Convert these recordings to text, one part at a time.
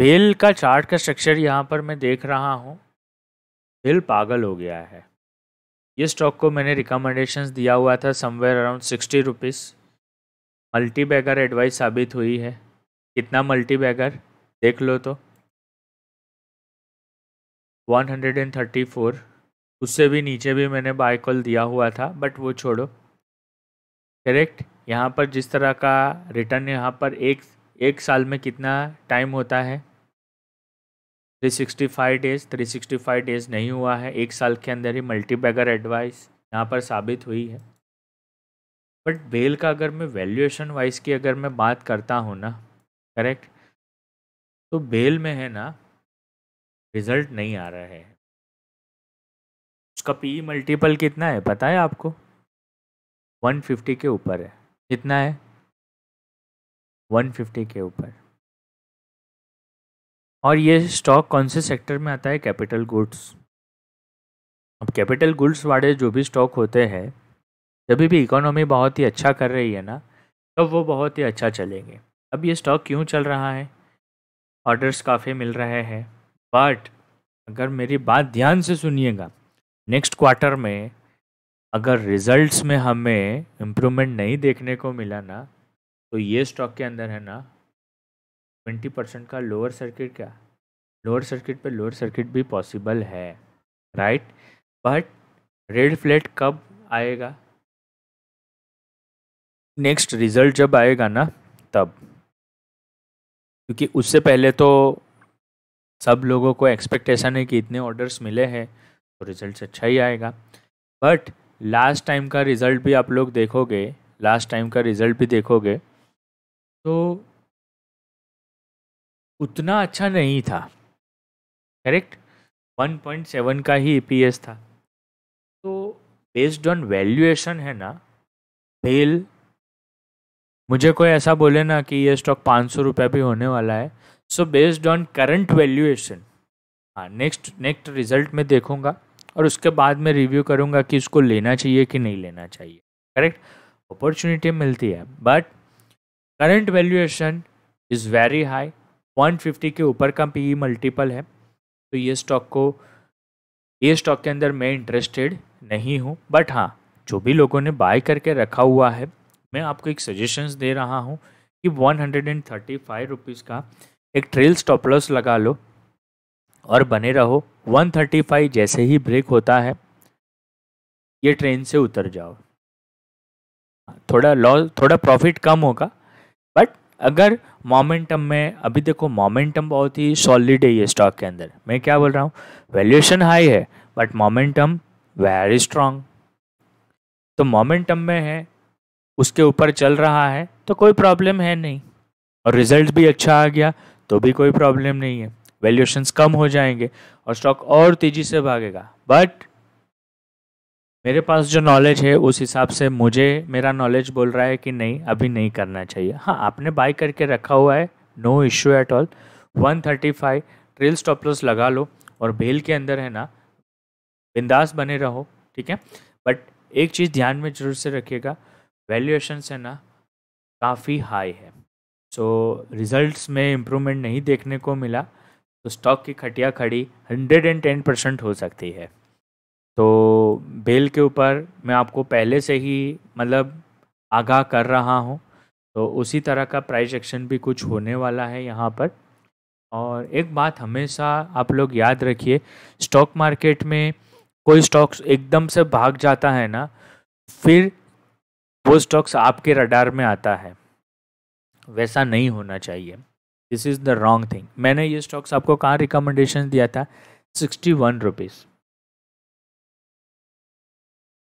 bell का chart का structure यहाँ पर मैं देख रहा हूँ बिल पागल हो गया है ये स्टॉक को मैंने रिकमेंडेशंस दिया हुआ था somewhere around sixty rupees multi bagger advice साबित हुई है कितना मल्टी बैगर देख लो तो 134 उससे भी नीचे भी मैंने बाय कॉल दिया हुआ था बट वो छोड़ो करेक्ट यहाँ पर जिस तरह का रिटर्न यहाँ पर एक एक साल में कितना टाइम होता है 365 डेज 365 डेज नहीं हुआ है एक साल के अंदर ही मल्टीबैगर एडवाइस यहाँ पर साबित हुई है बट बेल का अगर मैं वैल्यूएशन वाइज की अगर मैं बात करता हूँ ना करेक्ट तो बेल में है ना रिजल्ट नहीं आ रहा है उसका पी मल्टीपल कितना है पता है आपको 150 के ऊपर है कितना है 150 के ऊपर और ये स्टॉक कौन से सेक्टर में आता है कैपिटल गुड्स अब कैपिटल गुड्स वाले जो भी स्टॉक होते हैं जब भी इकोनॉमी बहुत ही अच्छा कर रही है ना तब तो वो बहुत ही अच्छा चलेंगे अब ये स्टॉक क्यों चल रहा है ऑर्डर्स काफ़ी मिल रहे हैं बट अगर मेरी बात ध्यान से सुनिएगा नेक्स्ट क्वार्टर में अगर रिजल्ट्स में हमें इम्प्रूवमेंट नहीं देखने को मिला ना तो ये स्टॉक के अंदर है ना ट्वेंटी परसेंट का लोअर सर्किट क्या लोअर सर्किट पे लोअर सर्किट भी पॉसिबल है राइट बट रेड फ्लैट कब आएगा नेक्स्ट रिजल्ट जब आएगा ना तब क्योंकि उससे पहले तो सब लोगों को एक्सपेक्टेशन है कि इतने ऑर्डर्स मिले हैं तो रिजल्ट अच्छा ही आएगा बट लास्ट टाइम का रिज़ल्ट भी आप लोग देखोगे लास्ट टाइम का रिज़ल्ट भी देखोगे तो उतना अच्छा नहीं था करेक्ट 1.7 का ही ई e था तो बेस्ड ऑन वैल्यूएशन है ना बेल मुझे कोई ऐसा बोले ना कि ये स्टॉक पाँच सौ रुपये भी होने वाला है so based on current valuation हाँ नेक्स्ट नेक्स्ट रिजल्ट में देखूंगा और उसके बाद में रिव्यू करूंगा कि इसको लेना चाहिए कि नहीं लेना चाहिए करेक्ट अपॉर्चुनिटी मिलती है but current valuation is very high 150 के ऊपर का पी मल्टीपल e है तो ये स्टॉक को ये स्टॉक के अंदर मैं इंटरेस्टेड नहीं हूँ बट हाँ जो भी लोगों ने बाय करके रखा हुआ है मैं आपको एक सजेशंस दे रहा हूँ कि one hundred and thirty five rupees का एक ट्रेल स्टॉप लॉस लगा लो और बने रहो वन थर्टी फाइव जैसे ही ब्रेक होता है ये ट्रेन से उतर जाओ थोड़ा लॉस थोड़ा प्रॉफिट कम होगा बट अगर मोमेंटम में अभी देखो मोमेंटम बहुत ही सॉलिड है ये स्टॉक के अंदर मैं क्या बोल रहा हूँ वैल्यूएशन हाई है बट मोमेंटम वेरी स्ट्रांग तो मोमेंटम में है उसके ऊपर चल रहा है तो कोई प्रॉब्लम है नहीं और रिजल्ट भी अच्छा आ गया तो भी कोई प्रॉब्लम नहीं है वैल्यूएशंस कम हो जाएंगे और स्टॉक और तेज़ी से भागेगा बट मेरे पास जो नॉलेज है उस हिसाब से मुझे मेरा नॉलेज बोल रहा है कि नहीं अभी नहीं करना चाहिए हाँ आपने बाय करके रखा हुआ है no issue at all 135 trail stop loss लगा लो और भेल के अंदर है ना बिंदास बने रहो ठीक है बट एक चीज़ ध्यान में जरूर से रखिएगा वैल्यूएशन है ना काफ़ी हाई है सो so, रिजल्ट्स में इम्प्रूवमेंट नहीं देखने को मिला तो स्टॉक की खटिया खड़ी हंड्रेड एंड टेन परसेंट हो सकती है तो बेल के ऊपर मैं आपको पहले से ही मतलब आगाह कर रहा हूँ तो उसी तरह का प्राइस एक्शन भी कुछ होने वाला है यहाँ पर और एक बात हमेशा आप लोग याद रखिए स्टॉक मार्केट में कोई स्टॉक्स एकदम से भाग जाता है ना फिर वो स्टॉक्स आपके रडार में आता है वैसा नहीं होना चाहिए this is the wrong thing मैंने ये स्टॉक्स आपको कहाँ रिकमेंडेशन दिया था सिक्सटी वन रुपीज़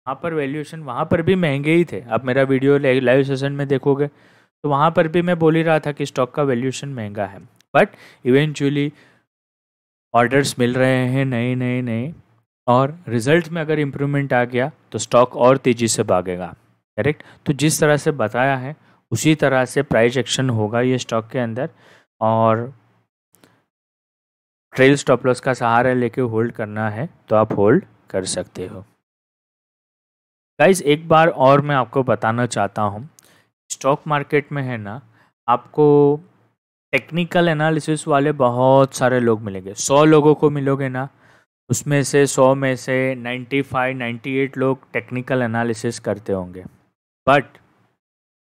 वहाँ पर वैल्यूएशन वहाँ पर भी महंगे ही थे आप मेरा वीडियो लाइव सेशन में देखोगे तो वहाँ पर भी मैं बोल ही रहा था कि स्टॉक का वैल्यूएशन महंगा है बट इवेंचुअली ऑर्डर्स मिल रहे हैं नए नए नए और रिजल्ट में अगर इम्प्रूवमेंट आ गया तो स्टॉक और तेज़ी से भागेगा करेक्ट तो जिस तरह से बताया है उसी तरह से प्राइस एक्शन होगा ये स्टॉक के अंदर और ट्रेल स्टॉप लॉस का सहारा लेके होल्ड करना है तो आप होल्ड कर सकते हो गाइज एक बार और मैं आपको बताना चाहता हूँ स्टॉक मार्केट में है ना आपको टेक्निकल एनालिसिस वाले बहुत सारे लोग मिलेंगे सौ लोगों को मिलोगे ना उसमें से सौ में से नाइन्टी फाइव नाइन्टी एट लोग टेक्निकल एनालिसिस करते होंगे बट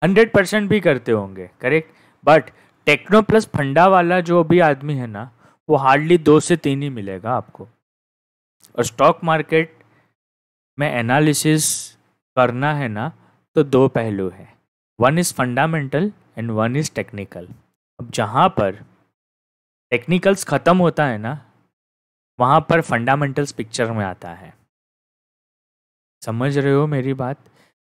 हंड्रेड परसेंट भी करते होंगे करेक्ट बट टेक्नो प्लस फंडा वाला जो भी आदमी है ना वो हार्डली दो से तीन ही मिलेगा आपको और स्टॉक मार्केट में एनालिसिस करना है ना तो दो पहलू हैं one is fundamental and one is technical अब जहाँ पर टेक्निकल्स ख़त्म होता है ना वहाँ पर फंडामेंटल्स पिक्चर में आता है समझ रहे हो मेरी बात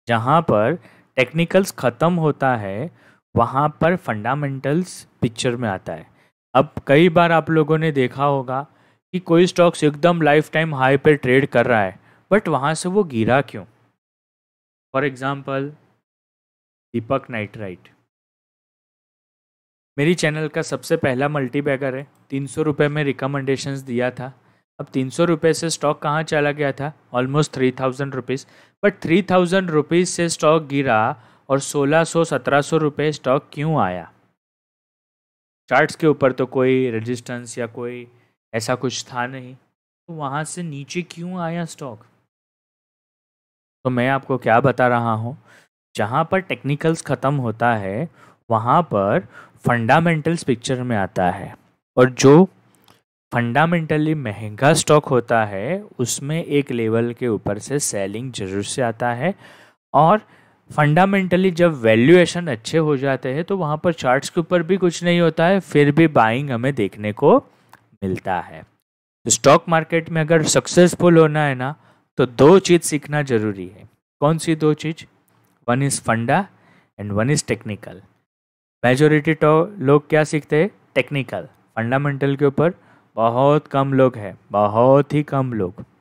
जहाँ पर टेक्निकल्स ख़त्म होता है वहाँ पर फंडामेंटल्स पिक्चर में आता है अब कई बार आप लोगों ने देखा होगा कि कोई स्टॉक्स एकदम लाइफ टाइम हाई पर ट्रेड कर रहा है बट वहाँ से वो गिरा क्यों फॉर एग्ज़ाम्पल दीपक नाइट्राइट मेरी चैनल का सबसे पहला मल्टी है तीन सौ रुपये में रिकमेंडेशंस दिया था अब तीन सौ रुपये से स्टॉक कहाँ चला गया था almost three thousand rupees but three thousand rupees से स्टॉक गिरा और सोलह सौ सत्रह सौ रुपये स्टॉक क्यों आया चार्ट्स के ऊपर तो कोई रेजिस्टेंस या कोई ऐसा कुछ था नहीं तो वहाँ से नीचे क्यों आया स्टॉक तो मैं आपको क्या बता रहा हूँ जहाँ पर टेक्निकल्स ख़त्म होता है वहाँ पर फंडामेंटल्स पिक्चर में आता है और जो फंडामेंटली महंगा स्टॉक होता है उसमें एक लेवल के ऊपर से सेलिंग जरूर से आता है और फंडामेंटली जब वैल्यूएशन अच्छे हो जाते हैं तो वहाँ पर चार्ट्स के ऊपर भी कुछ नहीं होता है फिर भी बाइंग हमें देखने को मिलता है स्टॉक तो मार्केट में अगर सक्सेसफुल होना है ना तो दो चीज़ सीखना जरूरी है कौन सी दो चीज़ one is funda and one is technical majority तो लोग क्या सीखते हैं टेक्निकल फंडामेंटल के ऊपर बहुत कम लोग हैं बहुत ही कम लोग